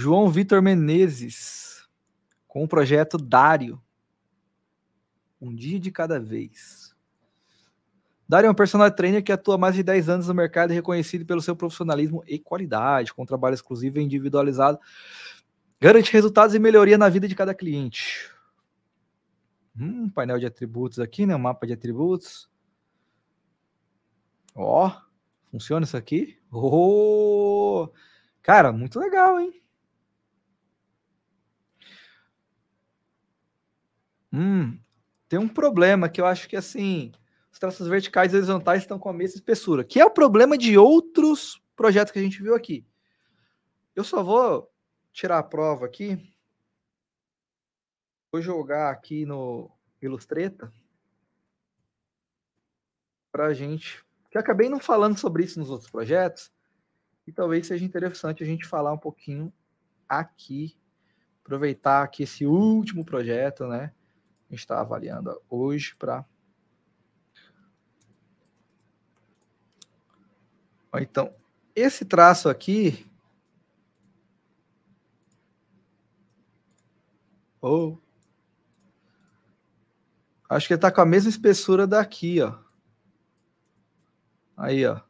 João Vitor Menezes, com o projeto Dário. Um dia de cada vez. Dário é um personal trainer que atua há mais de 10 anos no mercado e reconhecido pelo seu profissionalismo e qualidade, com trabalho exclusivo e individualizado. Garante resultados e melhoria na vida de cada cliente. Hum, painel de atributos aqui, né? Um mapa de atributos. Ó, funciona isso aqui? Oh! Cara, muito legal, hein? Hum, tem um problema que eu acho que assim, os traços verticais e horizontais estão com a mesma espessura, que é o problema de outros projetos que a gente viu aqui. Eu só vou tirar a prova aqui, vou jogar aqui no Ilustreta para a gente, que acabei não falando sobre isso nos outros projetos, e talvez seja interessante a gente falar um pouquinho aqui, aproveitar aqui esse último projeto, né? está avaliando hoje para. Então, esse traço aqui. Ou. Oh. Acho que ele está com a mesma espessura daqui, ó. Aí, ó.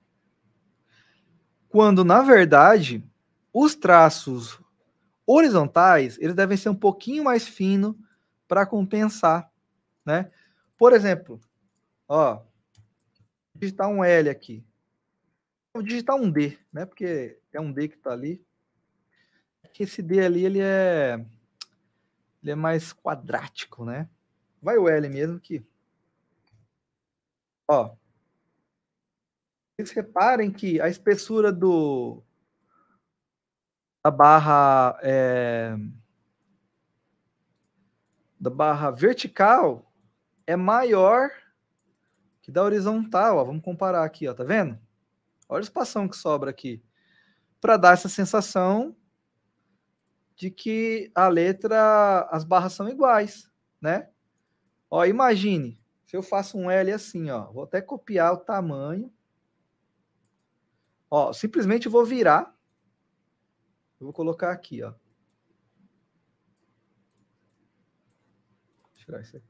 Quando, na verdade, os traços horizontais, eles devem ser um pouquinho mais finos para compensar, né? Por exemplo, ó, digitar um L aqui. Vou digitar um D, né? Porque é um D que está ali. Esse D ali, ele é, ele é mais quadrático, né? Vai o L mesmo aqui. Ó, vocês reparem que a espessura do da barra é, da barra vertical é maior que da horizontal. Ó. Vamos comparar aqui, ó, tá vendo? Olha a espação que sobra aqui. Para dar essa sensação de que a letra, as barras são iguais, né? Ó, imagine, se eu faço um L assim, ó, vou até copiar o tamanho. Ó, simplesmente vou virar. Eu vou colocar aqui, ó. tirar isso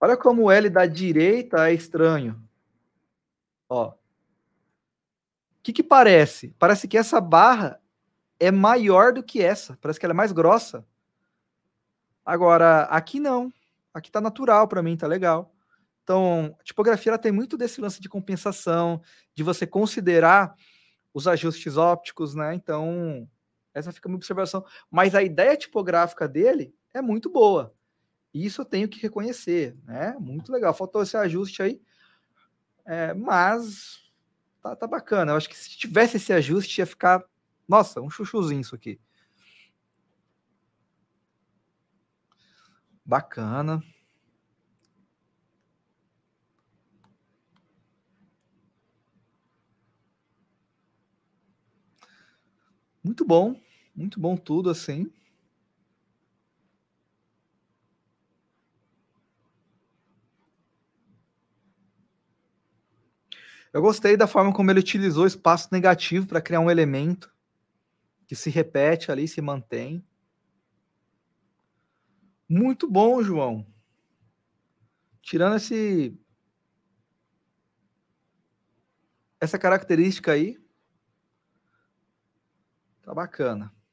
Olha como o L da direita é estranho. Ó. O que, que parece? Parece que essa barra é maior do que essa. Parece que ela é mais grossa. Agora, aqui não. Aqui tá natural para mim, tá legal. Então, a tipografia ela tem muito desse lance de compensação, de você considerar os ajustes ópticos, né? Então, essa fica uma observação. Mas a ideia tipográfica dele é muito boa. Isso eu tenho que reconhecer, né? Muito legal. Faltou esse ajuste aí, é, mas tá, tá bacana. Eu acho que se tivesse esse ajuste ia ficar, nossa, um chuchuzinho isso aqui. Bacana. Muito bom, muito bom tudo assim. Eu gostei da forma como ele utilizou o espaço negativo para criar um elemento que se repete ali, se mantém. Muito bom, João. Tirando esse essa característica aí, tá bacana.